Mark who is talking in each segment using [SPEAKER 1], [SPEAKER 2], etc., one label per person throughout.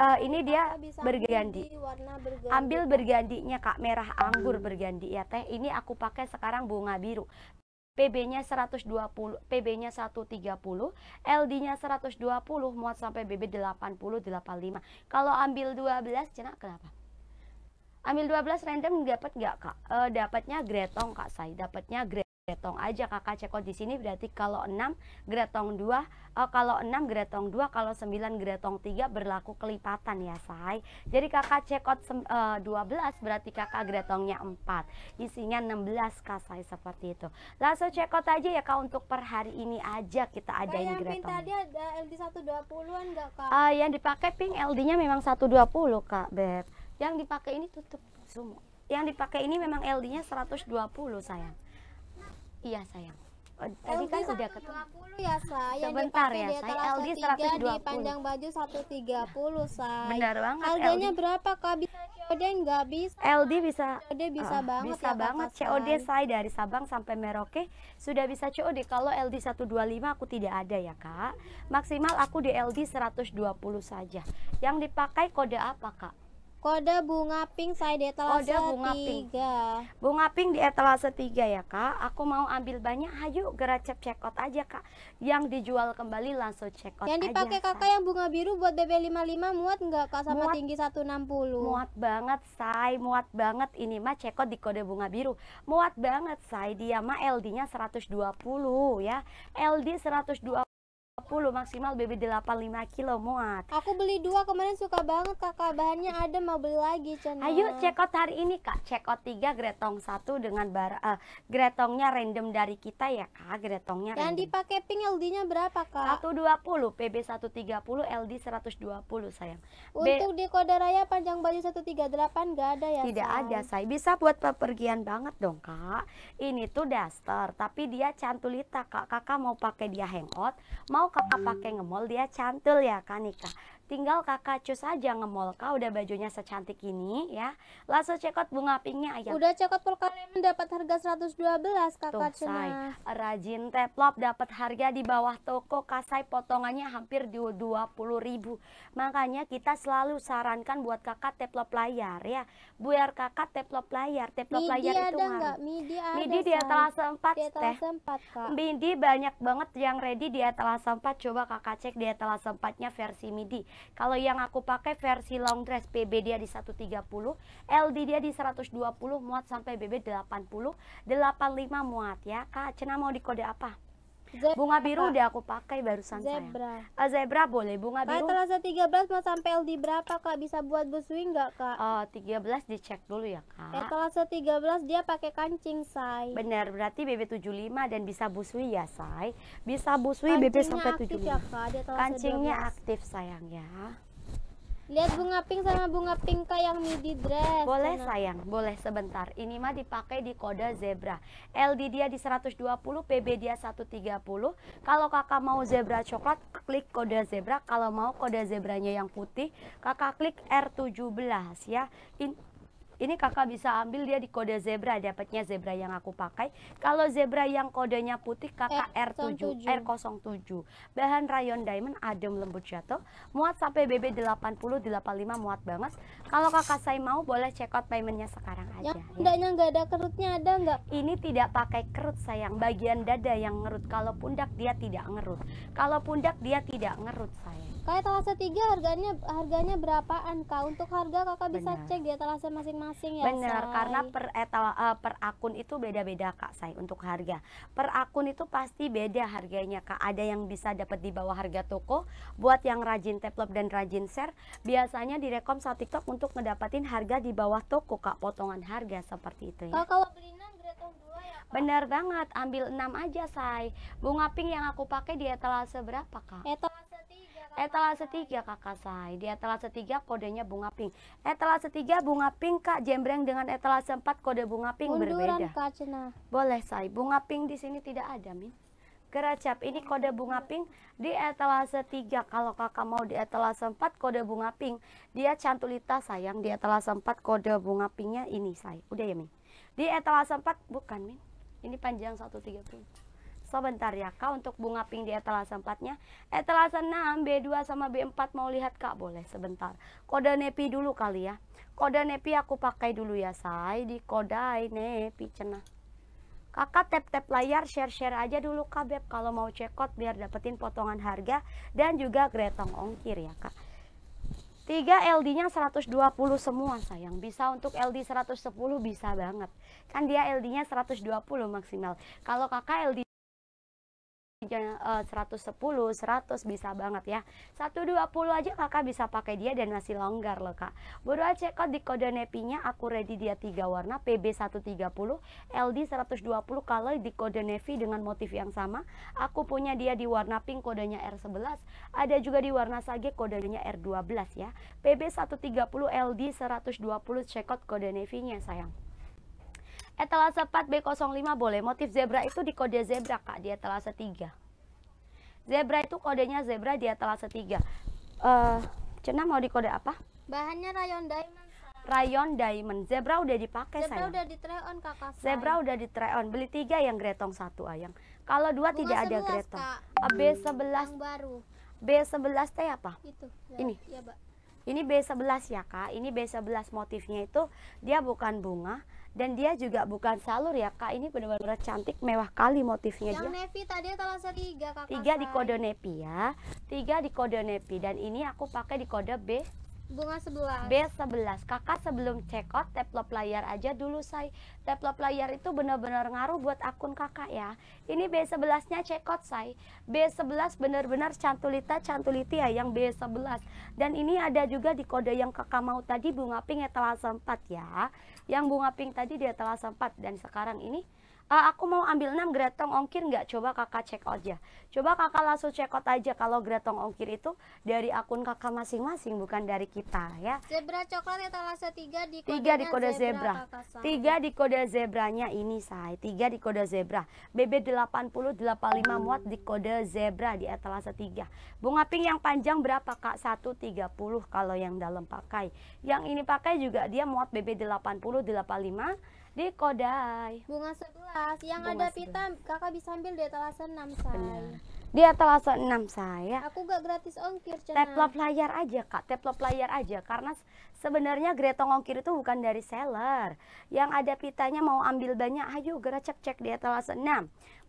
[SPEAKER 1] uh, ini dia ah, berganti.
[SPEAKER 2] berganti.
[SPEAKER 1] Ambil bergantinya Kak, merah anggur berganti ya Teh. Ini aku pakai sekarang bunga biru. PB-nya 120, PB-nya 130, LD-nya 120, muat sampai BB 80, 85. Kalau ambil 12, cina kenapa? Ambil 12 random dapat nggak Kak? E, eh, dapatnya gretong Kak saya, dapatnya gret gretong aja kakak ceko di sini berarti kalau 6 gretong 2 uh, eh, kalau 6 gretong 2 kalau 9 gretong 3 berlaku kelipatan ya say jadi kakak cekot uh, 12 berarti kakak gretongnya 4 isinya 16 kak say seperti itu langsung cekot aja ya kak untuk per hari ini aja kita adain yang gretong yang tadi ada LD 120an gak kak? Uh, yang dipakai pink LD nya memang 120 kak Beb yang dipakai ini tutup zoom yang dipakai ini memang LD nya 120 sayang Iya sayang. tadi sudah kan, kan udah ketemu.
[SPEAKER 2] ya sayang. Sebentar ya, saya LD 120. Di panjang baju 130,
[SPEAKER 1] saya. Benar banget. Harganya berapa Kak? Bisa COD nggak bisa? LD bisa. COD bisa uh, banget. Bisa ya, banget. Kak, COD saya dari Sabang sampai Merauke sudah bisa COD. Kalau LD lima aku tidak ada ya, Kak. Maksimal aku di LD puluh saja. Yang dipakai kode apa, Kak? Kode bunga pink saya di etalase Kode bunga 3. Pink. Bunga pink di etalase 3 ya, Kak. Aku mau ambil banyak. Ayo geracep check out aja, Kak. Yang dijual kembali langsung check out Yang dipakai aja, Kakak yang bunga biru buat BB55 muat nggak Kak sama muat, tinggi 160? Muat banget, Say. Muat banget ini mah check out di kode bunga biru. Muat banget, Say. Dia mah LD-nya 120 ya. LD 120 maksimal BB 85 kilo muat. Aku beli dua kemarin
[SPEAKER 2] suka banget kakak bahannya ada mau beli lagi
[SPEAKER 1] channel. Ayo check out hari ini kak check out tiga gretong satu dengan bar uh, gretongnya random dari kita ya kak gretongnya. Yang dipakai pink LD-nya berapa kak? 120 PB 130 LD 120 sayang. Untuk B...
[SPEAKER 2] di kode raya panjang baju 138 gak ada ya? Tidak sayang. ada saya
[SPEAKER 1] bisa buat pepergian banget dong kak. Ini tuh daster tapi dia cantulita kak kakak mau pakai dia hangout mau kak pakai ngemol dia cantul ya kan Tinggal kakak cus aja ngemol kau udah bajunya secantik ini ya. Langsung cekot bunga pinknya aja. Udah cekot out Polkadot dapat harga 112 kakak Tuh, say, rajin teplop dapat harga di bawah toko kasai potongannya hampir di 20 ribu. Makanya kita selalu sarankan buat kakak teplop layar ya. Biar kakak teplop layar. Teplop midi layar itu nggak? Midi ada Midi di atas 4 di 4 Midi banyak banget yang ready di telah 4. Coba kakak cek di telah 4 versi midi kalau yang aku pakai versi long dress PB dia di 130, LD dia di 120 muat sampai BB 80, 85 muat ya. Kak, Cena mau di kode apa? Zebra. Bunga biru udah aku pakai barusan zebra. sayang. Uh, zebra boleh bunga biru. kalau terasa 13 mau sampai LD berapa Kak? Bisa buat busui nggak Kak? Oh, uh, 13 dicek dulu ya Kak. Eh, kalau terasa 13 dia pakai kancing say. Bener, berarti BB75 dan bisa busui ya say. Bisa busui BB sampai 75. Ya, Kak. Kancingnya 12. aktif sayang ya. Lihat bunga pink sama bunga pinka yang midi dress. Boleh nah. sayang, boleh sebentar. Ini mah dipakai di kode zebra. LD dia di 120, PB dia 130. Kalau kakak mau zebra coklat, klik kode zebra. Kalau mau kode zebranya yang putih, kakak klik R17 ya. In ini kakak bisa ambil dia di kode zebra, dapatnya zebra yang aku pakai. Kalau zebra yang kodenya putih kakak R7, eh, R07. Bahan rayon diamond adem lembut jatuh. Muat sampai BB 80 85 muat banget. Kalau kakak saya mau boleh check out paymentnya sekarang ya, aja. Yang pundaknya ya. nggak ada kerutnya ada nggak? Ini tidak pakai kerut sayang. Bagian dada yang ngerut. Kalau pundak dia tidak ngerut. Kalau pundak dia tidak ngerut sayang. Kak talase 3 harganya harganya
[SPEAKER 2] berapaan Kak? Untuk harga Kakak bisa Bener. cek di etalase masing-masing ya. Benar, karena per
[SPEAKER 1] etal uh, per akun itu beda-beda Kak saya untuk harga. Per akun itu pasti beda harganya Kak. Ada yang bisa dapat di bawah harga toko. Buat yang rajin taplop dan rajin share, biasanya direkom saat TikTok untuk ngedapatin harga di bawah toko Kak, potongan harga seperti itu ya. Kak, kalau beli ya, Benar banget, ambil 6 aja say Bunga pink yang aku pakai di etalase berapa Kak? Eh, etalase 3 kakak saya. Di etalase 3 kodenya bunga pink. Eh, etalase 3 bunga pink kak jembreng dengan etalase eh, 4 kode bunga pink Unduran, berbeda. Kak Boleh saya. Bunga pink di sini tidak ada min. keracap ini kode bunga pink di etalase 3 Kalau kakak mau di etalase 4 kode bunga pink Dia cantulita sayang Di etalase 4 kode bunga pinknya ini saya Udah ya Min Di etalase 4 bukan Min Ini panjang 130 Sebentar ya Kak untuk bunga pink di etalase 4-nya. Etalase 6, B2 sama B4 mau lihat Kak? Boleh sebentar. Kode nepi dulu kali ya. Kode nepi aku pakai dulu ya say. Di kodai nepi cenah. Kakak tap-tap layar share-share aja dulu Kak Beb kalau mau cekot biar dapetin potongan harga dan juga gretong ongkir ya Kak. 3 LD-nya 120 semua sayang. Bisa untuk LD 110 bisa banget. Kan dia LD-nya 120 maksimal. Kalau kakak LD uh, 110, 100 bisa banget ya. 120 aja kakak bisa pakai dia dan masih longgar loh kak. Baru aja check out di kode nepinya aku ready dia 3 warna PB130, LD120 kalau di kode nevi dengan motif yang sama. Aku punya dia di warna pink kodenya R11, ada juga di warna sage kodenya R12 ya. PB130, LD120 check out kode nevinya nya sayang. Etalase 4B05 boleh. Motif zebra itu di kode zebra, Kak, di etalase 3. Zebra itu kodenya zebra di etalase 3. Uh, Cena mau di kode apa?
[SPEAKER 2] Bahannya rayon diamond.
[SPEAKER 1] Rayon diamond. Zebra udah dipakai, zebra sayang. Udah
[SPEAKER 2] di try on, kakak, sayang. Zebra udah
[SPEAKER 1] di try on. Beli 3 yang gretong 1, ayang. Kalau 2 tidak 11, ada gretong. Kak. Eh, B11. Yang baru. B11 teh apa?
[SPEAKER 2] Itu. Ya, Ini. Ya,
[SPEAKER 1] Ini B11 ya, Kak. Ini B11 motifnya itu dia bukan bunga, dan dia juga bukan salur ya kak ini benar-benar cantik mewah kali motifnya yang dia. nevi tadi telah tiga kakak tiga di kode Nevi ya tiga di kode Nevi dan ini aku pakai di kode B
[SPEAKER 2] Bunga sebelas,
[SPEAKER 1] b sebelas Kakak sebelum check out teplop layar aja dulu, Say. teplop layar itu benar-benar ngaruh buat akun kakak ya. Ini b sebelasnya nya check out, Say. b sebelas benar-benar cantulita cantuliti ya yang b sebelas Dan ini ada juga di kode yang kakak mau tadi bunga pink etalase 4 ya. Yang bunga pink tadi dia telah sempat dan sekarang ini uh, aku mau ambil 6 gratong ongkir nggak coba kakak cek out ya coba kakak langsung cek out aja kalau gratong ongkir itu dari akun kakak masing-masing bukan dari kita ya
[SPEAKER 2] zebra coklat etalase 3 di tiga di kode zebra, zebra. tiga di
[SPEAKER 1] kode zebranya ini saya tiga di kode zebra BB 80 85 muat di kode zebra di etalase 3 bunga pink yang panjang berapa kak satu 130 kalau yang dalam pakai yang ini pakai juga dia muat BB 80 85 di Kodai. Bunga
[SPEAKER 2] sebelas yang Bunga ada pita kakak bisa ambil di atas 6 saya dia
[SPEAKER 1] Di atas 6 saya. Aku gak gratis ongkir, Cena. Teplop layar aja, Kak. Teplop layar aja karena sebenarnya gretong ongkir itu bukan dari seller. Yang ada pitanya mau ambil banyak, ayo gerak cek-cek di atas 6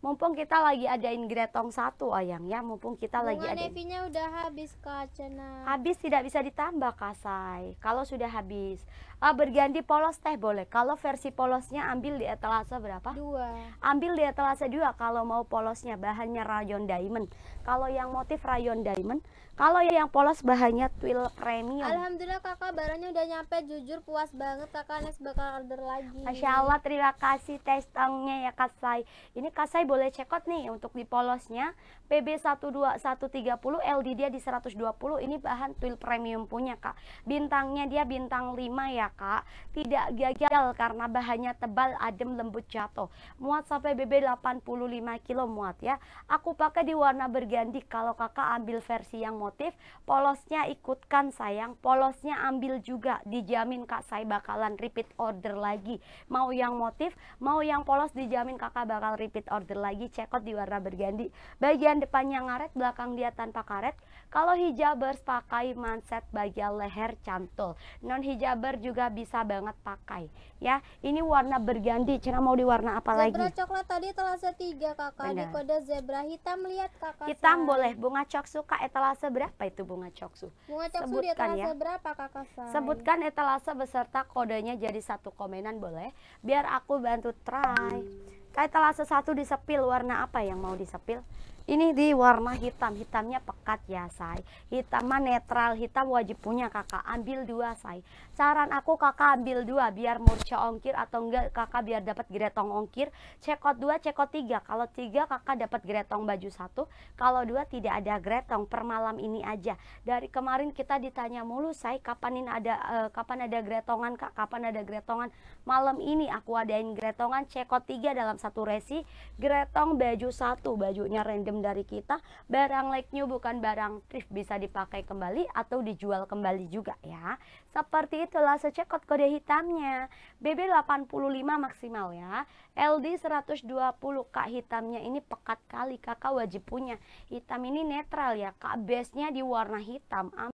[SPEAKER 1] mumpung kita lagi adain gretong satu ayang ya mumpung kita Bunga lagi ada
[SPEAKER 2] nevinya udah habis kak Cena
[SPEAKER 1] habis tidak bisa ditambah kasai kalau sudah habis uh, berganti polos teh boleh kalau versi polosnya ambil di etalase berapa dua ambil di etalase dua kalau mau polosnya bahannya rayon diamond kalau yang motif rayon diamond kalau yang polos bahannya twill premium
[SPEAKER 2] alhamdulillah kakak barangnya udah nyampe jujur puas banget kakak next bakal order lagi masya allah
[SPEAKER 1] terima kasih testongnya ya kasai ini kasai boleh cekot nih untuk di polosnya PB12130 LD dia di 120 ini bahan twill premium punya kak bintangnya dia bintang 5 ya kak tidak gagal karena bahannya tebal adem lembut jatuh muat sampai BB 85 kilo muat ya aku pakai di warna berganti kalau kakak ambil versi yang motif polosnya ikutkan sayang polosnya ambil juga dijamin kak saya bakalan repeat order lagi mau yang motif mau yang polos dijamin kakak bakal repeat order lagi cekot di warna berganti. Bagian depannya ngaret, belakang dia tanpa karet. Kalau hijabers pakai manset bagian leher cantul. Non hijaber juga bisa banget pakai. Ya, ini warna berganti. Cina mau di warna apa zebra lagi? Zebra
[SPEAKER 2] coklat tadi etalase tiga kakak. Benar. Di kode zebra hitam lihat kakak. Hitam say.
[SPEAKER 1] boleh. Bunga coksu kak etalase berapa itu bunga coksu?
[SPEAKER 2] Bunga coksu Sebutkan di ya. berapa
[SPEAKER 1] kakak Say? Sebutkan etalase beserta kodenya jadi satu komenan boleh. Biar aku bantu try. Kayak telah sesuatu disepil warna apa yang mau disepil? ini di warna hitam hitamnya pekat ya say hitam netral hitam wajib punya kakak ambil dua say saran aku kakak ambil dua biar murca ongkir atau enggak kakak biar dapat gretong ongkir cekot dua cekot tiga kalau tiga kakak dapat gretong baju satu kalau dua tidak ada gretong per malam ini aja dari kemarin kita ditanya mulu say kapanin ada uh, kapan ada gretongan kak kapan ada gretongan malam ini aku adain gretongan cekot tiga dalam satu resi gretong baju satu bajunya random item dari kita barang like-nya bukan barang thrift bisa dipakai kembali atau dijual kembali juga ya seperti itulah secekot kode hitamnya BB 85 maksimal ya LD 120 kak hitamnya ini pekat kali kakak wajib punya hitam ini netral ya kak base nya di warna hitam